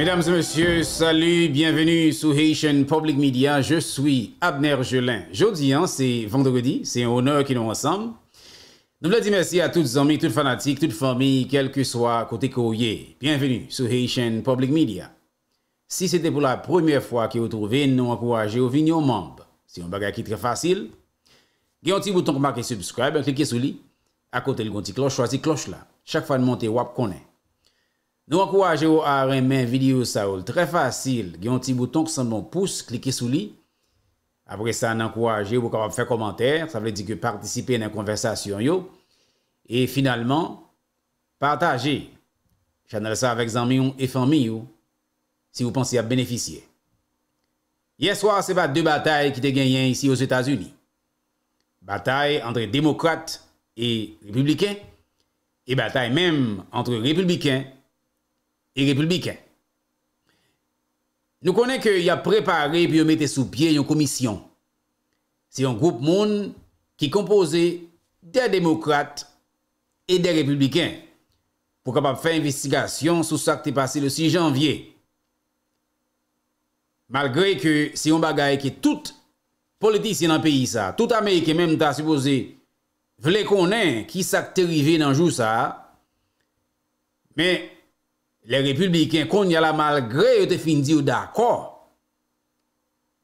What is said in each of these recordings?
Mesdames et messieurs, salut, bienvenue sur Haitian Public Media. Je suis Abner Gelin. Jeudi, hein, c'est vendredi, c'est un honneur qui nous ensemble. Nous voulons dire merci à toutes les amis, toutes les fanatiques, toutes les familles, quel que soit côté courrier. Bienvenue sur Haitian Public Media. Si c'était pour la première fois que vous trouvez, nous encourager au Vignon membres. C'est un bagage qui est très facile. Il y un petit bouton marqué subscribe, cliquez sur lui. À côté, le petit cloche, choisissez cloche là. Chaque fois de monter, vous connaît. Nous encourageons à remettre vidéo ça très facile. Il y a un petit bouton qui semble pouce, cliquez sur lui. Après ça, nous encourageons pour faire commentaire, ça veut dire que participer à la conversation yo. et finalement partager. Channel ça avec amis et famille si vous pensez à bénéficier. Hier soir, c'est pas deux batailles qui ont gagné ici aux États-Unis. Bataille entre démocrates et républicains et bataille même entre républicains E republiken. Nou konen ke y ap preparé pi yon mette sou pie yon komisyon. Si yon group moun ki kompose de demokrate e de republiken. Pou kap ap fe investigasyon sou sak te pase le 6 janvye. Malgre ke si yon bagay ki tout politisyen nan peyi sa. Tout Amerike menm ta suppose vle konen ki sak te rive nan jou sa. Men, le republiken kon nye la malgre yo te fin di yo d'akor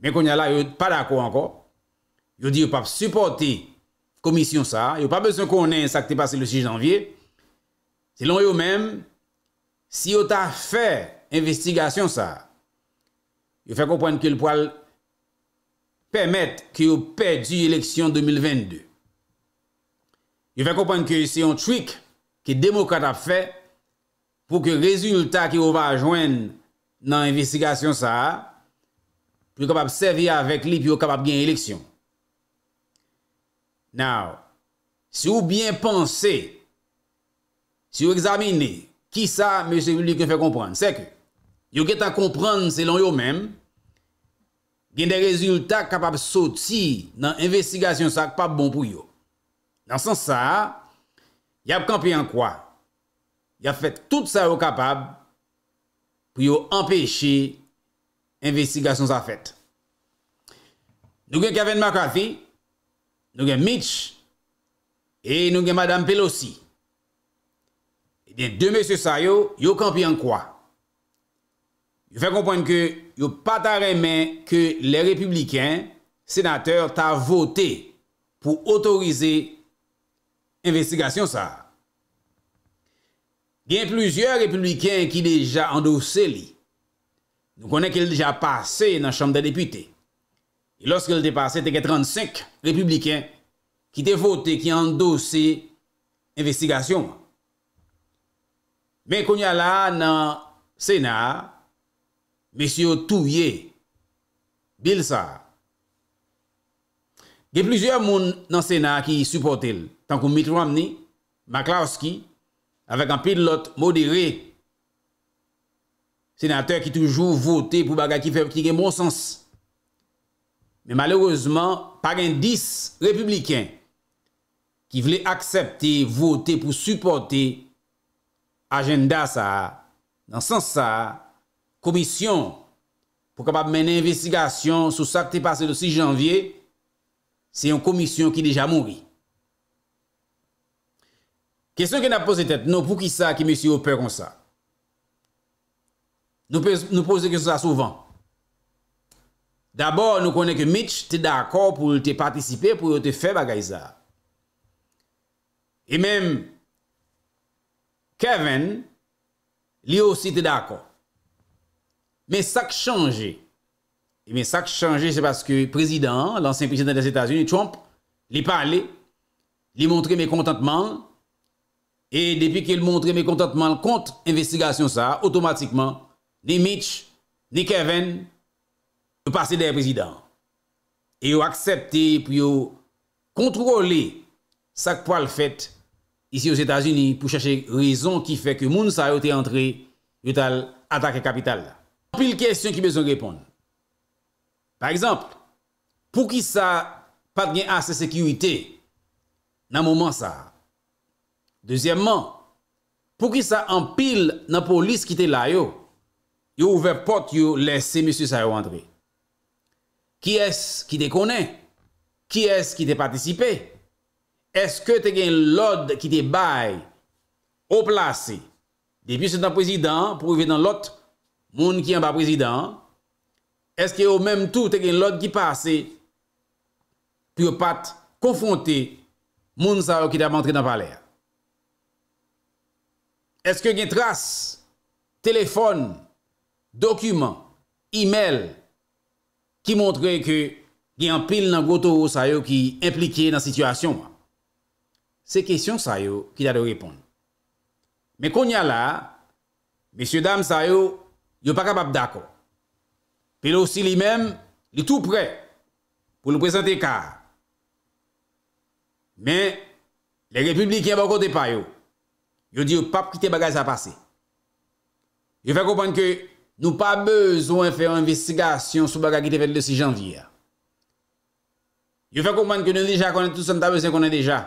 men kon nye la yo pa d'akor anko yo di yo pap supporte komisyon sa yo pa besen konen sa ki te pase le 6 janvye silon yo men si yo ta fe investigasyon sa yo fe kompwen ke l poal pemet ki yo pe di yeleksyon 2022 yo fe kompwen ke se yon trik ki demokrata fe pou ke rezultat ki ou va ajwen nan investikasyon sa, pou yo kapap sevi avèk li, pou yo kapap gen eliksyon. Nou, si ou bien panse, si ou examine, ki sa, mèche, lè ke fè kompran, seke, yo ket an kompran selon yo mèm, gen de rezultat kapap soti nan investikasyon sa, k pa bon pou yo. Nan sans sa, yap kampi an kwa? ya fèt tout sa yo kapab pou yo empèche investigasyon sa fèt. Nou gen Kevin McCarthy, nou gen Mitch, e nou gen Madame Pelosi. Ebyen, de M. Sayo, yo kampi an kwa. Yo fè kompwen ke yo patare men ke le republiken sénateur ta voté pou otorize investigasyon sa. gen plizye republiken ki deja andose li, nou konen ke li deja pase nan chanm de depite, e loske li te pase teke 35 republiken ki te vote ki andose investigasyon. Men konye la nan senar, mesyo touye, bil sa. Gen plizye moun nan senar ki supporte li, tankou Mitt Romney, Maklowski, avèk an pilote modere, senate ki toujou votè pou baga ki fèp kikè monsans, men malèreusement, par indis republikèn, ki vle akseptè votè pou supportè, agenda sa, nan sans sa, komisyon, pou kapap men investigasyon sou sa ki te pase de 6 janvye, se yon komisyon ki deja mounri. Kesyon gen ap pose tèt, nou pou ki sa ki mè si yo pè kon sa. Nou pose kè sa souvan. D'abord nou konè ke Mitch te d'akor pou te patisipe pou yo te fè bagay sa. E mèm Kevin, li yo si te d'akor. Mè sak chanje. Mè sak chanje se paske prezident, lansen prezident des Etats-Unis, Trump, li pale, li montre mè kontantmane. Et depuis qu'il montre mécontentement contre-investigation sa, automatiquement, ni Mitch, ni Kevin, ne passent des présidents. Et ils ont accepté, puis ils ont contrôlé sa poil fête ici aux Etats-Unis pou chercher raison qui fait que Mounsa a été entré dans l'attaque capitale. Il y a plein de questions qui besoin de répondre. Par exemple, pour qui sa pas de gain à sa sécurité nan moment sa? Dezyèmman, pou ki sa anpil nan polis ki te layo, yo ouve pot yo lese monsi sa yo andre. Ki es ki te konen? Ki es ki te patisipe? Eske te gen lode ki te baye o plase? Depi se nan prezident, pou vi nan lot, moun ki an ba prezident, eske yo menm tou te gen lode ki pase pi yo pat konfonte moun sa yo ki te amantre nan palèr? Eske gen trase, telefon, dokumen, e-mail, ki montre ke gen pil nan goto sa yo ki implike nan situasyon. Se kesyon sa yo ki da de reponde. Me kon ya la, mesye dam sa yo, yo pa ka bab dako. Pe lo si li men, li tou pre, pou lupresente ka. Me, le republikan bako depay yo, Yo diyo pa pkite bagay sa pase. Yo fè koupan ke nou pa bezon fè an investigasyon sou bagay ki te fè lè si janvier. Yo fè koupan ke nou lija konen tout son tabese konen deja.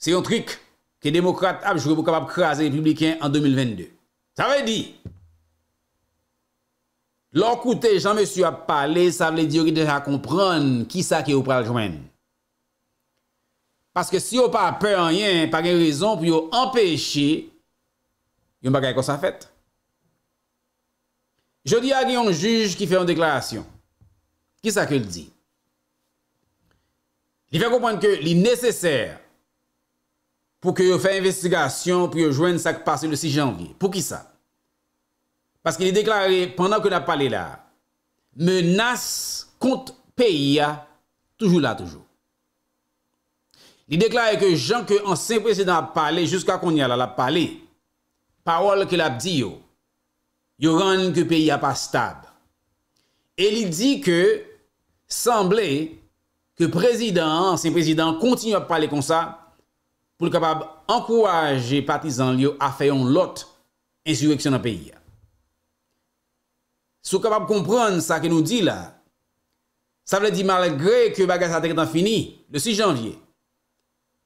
Se yon trik ke demokrate apjouwe pou kapap krasen republiken an 2022. Sa vè di. Lò koute janmè su ap pale, sa vè diyo ki te fè a kompran ki sa ki ou pral jwenn. Paske si yo pa pe an yen, pa gen rezon pou yo empèche, yo mba gèy kon sa fèt. Je di a gen yon juj ki fè yon deklarasyon. Ki sa ke l di? Li fè koupan ke li nèsesèr pou ke yo fè investigasyon pou yo jwen sa k pasè le 6 janvye. Po ki sa? Paske li deklaré penan ke la pale la, menas kont pe yon toujou la toujou. li deklae ke jan ke an se prezident ap pale, jiska kon yal al ap pale, parol ke l ap di yo, yo ran ke peyi ap astab. E li di ke, sanble, ke prezident, se prezident kontinu ap pale kon sa, pou l kapab an kouaje patizan li yo a feyon lot insurreksyon an peyi. Sou kapab kompran sa ke nou di la, sa vle di malgre ke bagas atek tan fini, le 6 janvye,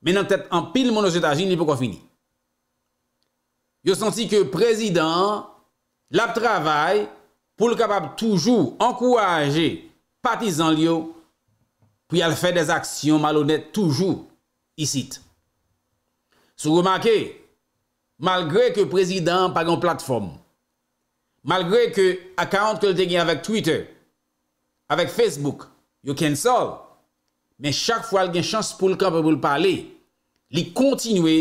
men an tèt an pil moun nou sè t'ajin, ni pou kon fini. Yo santi ke prezidant l'ap travay pou l'kapab toujou an kouwaje patizan liyo pou yal fè des aksyon malonè toujou isit. Sou remake, malgre ke prezidant pag an platform, malgre ke akant ke l'degyen avèk Twitter, avèk Facebook, yo ken sol, men chak fwa l gen chans pou l kapab ou l pali, li kontinwe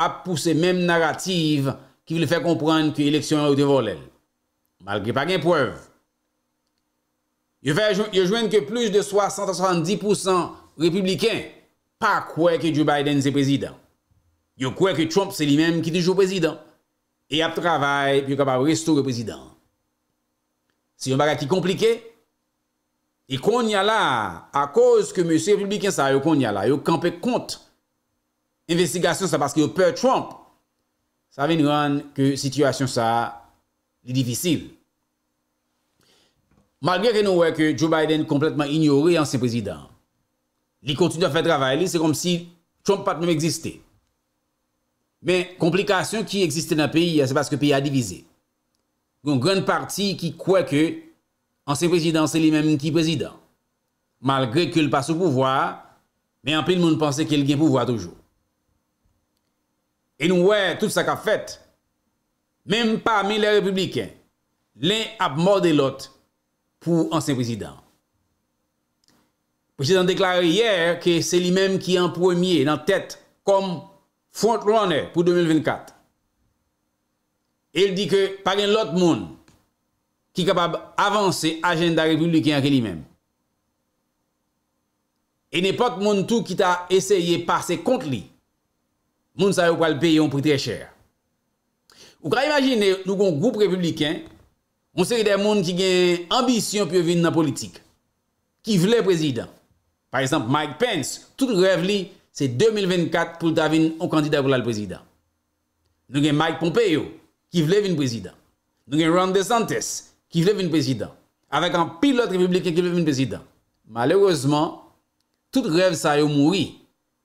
ap pou se mèm naratif ki vile fè kompran ki eleksyon ou te volel. Mal gri pa gen poev. Yo jwen ke plouj de 70% republiken pa kwe ki Joe Biden se prezident. Yo kwe ki Trump se li mèm ki di jo prezident. E ap travay, pi yo kap ap resto re prezident. Si yon barak ki komplike, e kon nye la a koz ke M. Republiken sa, yo kon nye la, yo kampe kont investigation c'est parce que le peur Trump. Ça vient rendre que la situation ça est difficile. Malgré que nous voyons que Joe Biden complètement ignoré ancien président. Il continue à faire travail, c'est comme si Trump pas même existé. Mais complication qui existe dans le pays, c'est parce que le pays a divisé. Il une grande partie qui croit que l'ancien président, c'est lui-même qui est président. Malgré qu'il passe au pouvoir, mais en plein le monde pensait qu'il est pouvoir toujours. E nou wè tout sa ka fèt, mèm pa mi lè republikèn, lè ap mò de lot pou anseyn président. Président deklare yèr ke se li mèm ki anpou emye nan tèt kom frontrunner pou 2024. El di ke par en lot moun ki kapab avanse agenda republikèn ke li mèm. E nè pot moun tou ki ta esèye par se kont li moun sa yo kwa l peyon pou tre chèr. Ou kwa imagine nou kon goup republiken, moun seri de moun ki gen ambisyon pou yo vin nan politik. Ki vle prezident. Par exemple, Mike Pence, tout rev li se 2024 pou yo ta vin an kandida pou la l prezident. Nou gen Mike Pompeyo, ki vle vin prezident. Nou gen Ron DeSantis, ki vle vin prezident. Avèk an pilot republiken ki vle vin prezident. Malèreusement, tout rev sa yo mouri.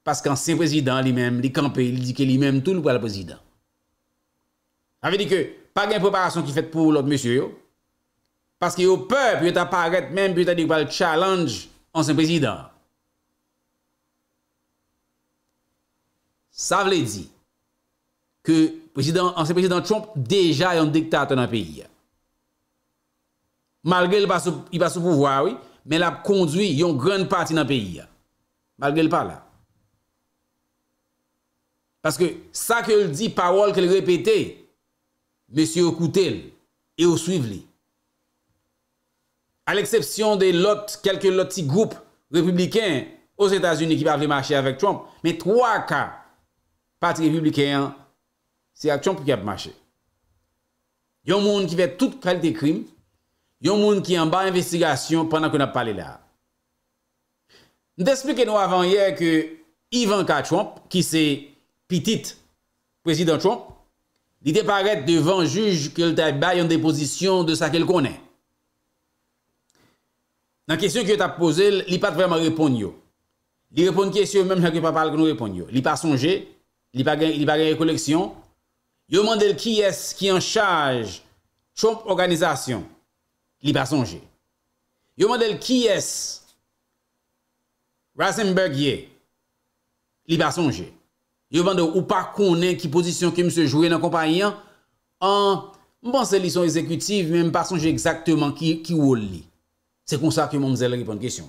Paske an se prezidant li mèm, li kampe, li dike li mèm tout pou al prezidant. A ve di ke, pa gen preparasyon ki fèt pou lòd mèsyo yo, paske yo pèp yon ta paret mèm pou yon ta dik pou al challenge an se prezidant. Sa vle di, ke prezidant, an se prezidant Trump, deja yon diktat an apèy. Malgèl pa sou pouvwa, oui, men la p kondwi yon gren pati an apèy. Malgèl pa la. Paske sa ke l di, parol ke l repete, monsi okoute l, e osuive li. A l eksepsyon de lot, kelke loti group republiken os Etats-Unis ki pa ap li mache avèk Trump, me 3 ka pati republiken, se ak Trump ki ap mache. Yon moun ki ve tout kalite krim, yon moun ki yon ba investigasyon penan kon ap pale la. N de explike nou avan ye ke Ivan K. Trump ki se Petit, president Trump, li te paret devan juj ke l ta bayan deposisyon de sa kel konen. Nan kesyon ki yo ta pose, li pat vreman repon yo. Li repon kesyon, li pa sonje, li pa gen re koleksyon, yo mandel ki es ki an chaj Trump organizasyon, li pa sonje. Yo mandel ki es Rasenbergye, li pa sonje. Yo bandou ou pa konen ki pozisyon kem se jwoy nan kompanyan an mpansè li son esekutiv, men mpansè jè exaktèman ki wou li. Se kon sa ki moun zèlè ki pon kèsyon.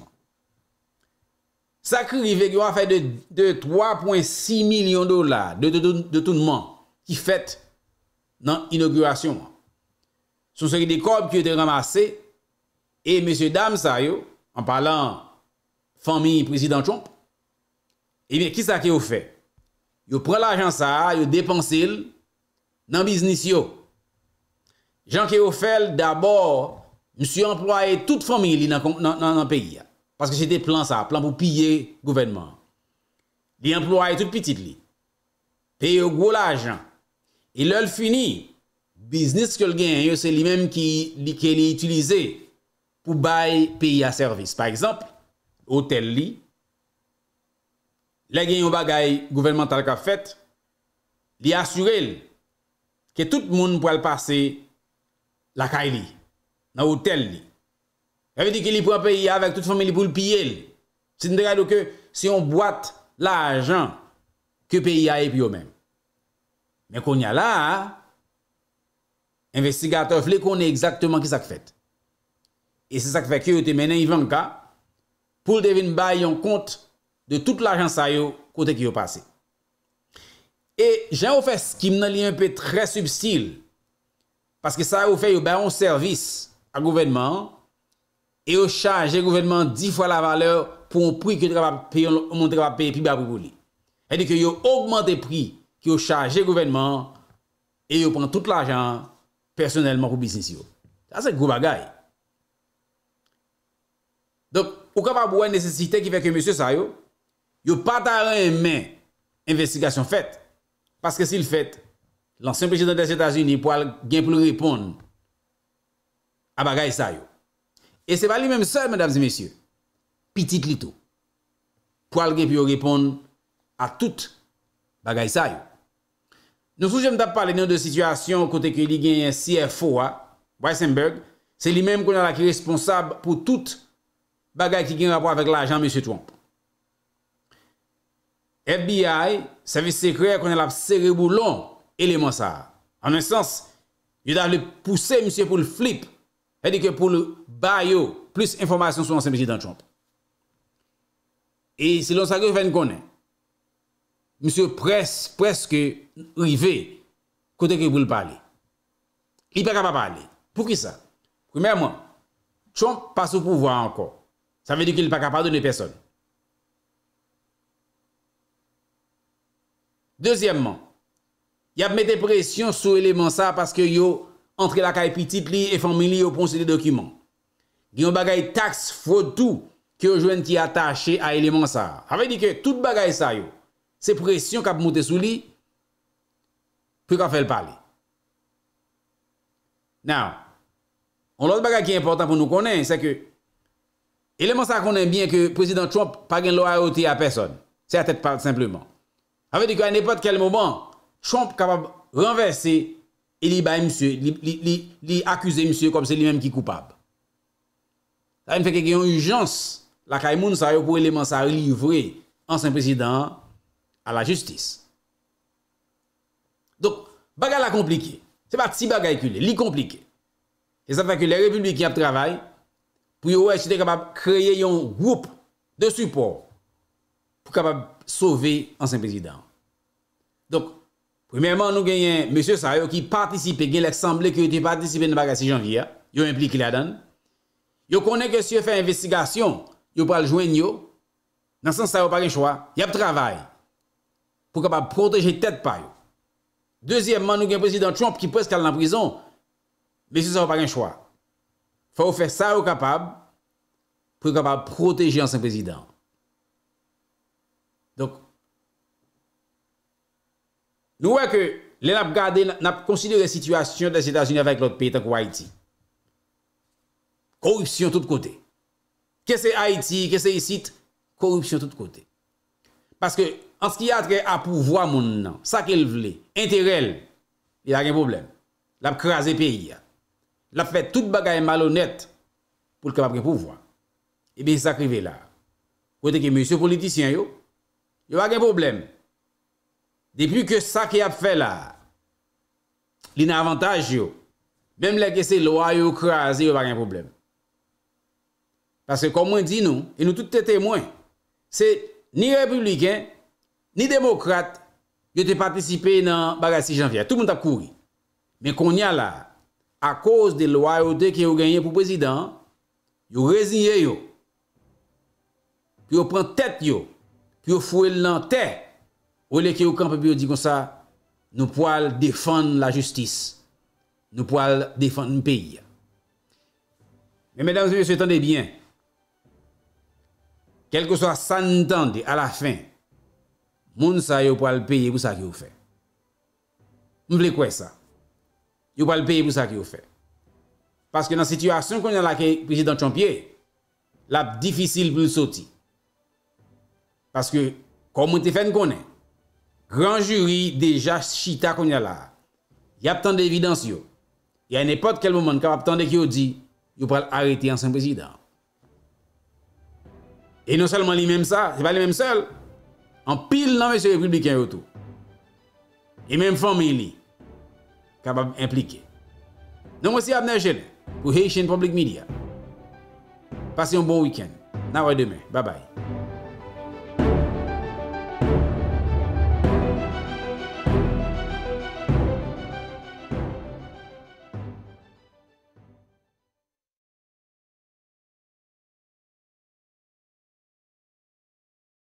Sakri vek yo a fè de 3.6 milyon dola de tout moun ki fèt nan inokurasyon. Sou sèri de kob ki yo te ramase e mèsyè dam sa yo an palan fami prezident chomp e mèy ki sa ki yo fè Yo pren l'ajan sa, yo depansil nan biznis yo. Jan ke yo fel, d'abor, msye employe tout fomil li nan peyi ya. Paske se de plan sa, plan pou piye gouvenman. Li employe tout pitit li. Peye yo gwo l'ajan. E lel fini, biznis ke l gen, yo se li menm ki li ke li itilize pou bayi peyi a servis. Par exemple, hotel li, Lè gen yon bagay gouvernemental ka fèt, li asurèl ke tout moun pou al pase lakay li, nan hotel li. Rèvi di ke li pou apè ya vek tout fòmè li pou l'piyèl. Sin drèl ou ke si yon boat l'ajan ke piyèl aèp yo mèm. Mè kon yalà, investigatòf lè konè exaktèman ki sak fèt. E se sak fèk yo te menè yon vèn ka, pou lè devèn bay yon kont de tout l'ajant sa yo kote ki yo pase. E jen yo fe skim nan li yon pe tre subsil paske sa yo fe yo beyon servis a gouvenman e yo chanje gouvenman di fwa la valeur pou yon priy ki yon moun tre pa pey pi ba kou kou li. E di ki yo augmente priy ki yo chanje gouvenman e yo pen tout l'ajant personelman pou bisnis yo. Ase kou bagay. Donk, ou kap ap wè nesesite ki fe ke monsye sa yo yo pata ran en men investikasyon fet. Paske si l fet, lansen peche de Desi Etats-Unis pou al gen pou nou repon a bagay sa yo. E se vali menm se, men damse mesye, pitit lito, pou al gen pou yo repon a tout bagay sa yo. Nou fou jem tap pale nan de situasyon kote ke li gen si e fowa, Weissenberg, se li menm kon al ak responsab pou tout bagay ki gen rapo avek la ajan mesye Trump. FBI, servis sekre konen la serebou long, elemen sa. An en sens, yo da le pousse msye pou l'flip, he di ke pou l'bayo, plus informasyon sou ansen msye dan chomp. E silon sa ge ven konen, msye pres, preske rive, kote ke pou l'pali. I pe ka pa pali. Pou ki sa? Primer mwen, chomp pa sou pou vwa ankon. Sa ve di ke li pa ka pa donne personne. Dezyèmman, y ap mette presyon sou eleman sa paske yo antre la ka epitip li e familie yo ponse de dokumen. Gyon bagay tax fwotou ki yo jwen ki atache a eleman sa. Havè di ke tout bagay sa yo, se presyon kap moutè sou li, pou ka fèl pali. Nou, on lòt bagay ki important pou nou konen, se ke eleman sa konen bien ke prezident Trump pagin lò a oti a person. Se a tèt pal simplement. Avè di kwa an epote kel moman Chomp kapab renvesse E li baye msye Li akuse msye kom se li menm ki koupab Avè di kwa yon urjans La Kaimoun sa yo pou eleman sa rilivre An sen presidant A la justis Donk bagal la komplike Se pat si bagal ki li Li komplike E sa pa ki le republiki ap travay Pou yo wè si de kapab kreye yon group De support pou kapab sauve ansen prezidant. Donk, premièman nou genyen, mèsyo sa yo ki partisipe gen l'eksemblé ki yo ti partisipe nan bagasi janvye, yo impli ki la dan, yo konen ke si yo fè investigasyon, yo pral jwen yo, nan san sa yo parin chwa, yap travay, pou kapab proteje tet payo. Dezyèmman nou genyen prezidant Trump ki pres kal nan prizon, mèsyo sa yo parin chwa, fè ou fè sa yo kapab, pou kapab proteje ansen prezidant. Nou wè kè, lè nap gade, nap konsidere situasyon des Etats-Unis avèk lòt pèy tan kwa Haiti. Korupsyon tout kote. Kè se Haiti, kè se Isit, korupsyon tout kote. Pase kè, ans ki atre apouvoa moun nan, sa ke l vle, enterelle, y a gen probleme. Lap krasè pèy ya. Lap fè tout bagay malonèt pou l kapap gen pouvoa. E eh bè, sa krive la. Kote ke mèsyo politisyen yo, yo a gen probleme. Depi ke sa ki ap fè la, li nan avantaj yo, mèm lè ke se loa yo krasi, yo pa gen probleme. Pase komon di nou, e nou tout te temoy, se ni republiken, ni demokrate, yo te patisipe nan Barasi Janvier. Tout moun ta kouri. Mè kon n'ya la, a koz de loa yo de ki yo genye pou prezident, yo reziye yo, yo pren tèt yo, yo fwèl nan tèt, Ou le ke yo kan pe bi yo di kon sa, nou po al defan la justice. Nou po al defan mpeyi. Men mwen dan wè se tande bien, kel kon sa sa ntande a la fin, moun sa yo po al peyi pou sa ki yo fe. Mwen ble kwen sa? Yo po al peyi pou sa ki yo fe. Paske nan situasyon kon yon la ke president Chompier, la difisil pou l soti. Paske kom mwen te fèn konen, Gran juri deja chita koun yala. Y ap tande evidans yo. Y a nepot kel momen kap ap tande ki yo di, yo pral arete ansan prezident. E non salman li menm sa, se pa li menm sel, an pil nan mesye republikan yotou. E menm fomil li, kap ap implike. Non mwese ap nejen, pou hey chen public media. Pase yon bon wikend. Na woy demen. Ba bay.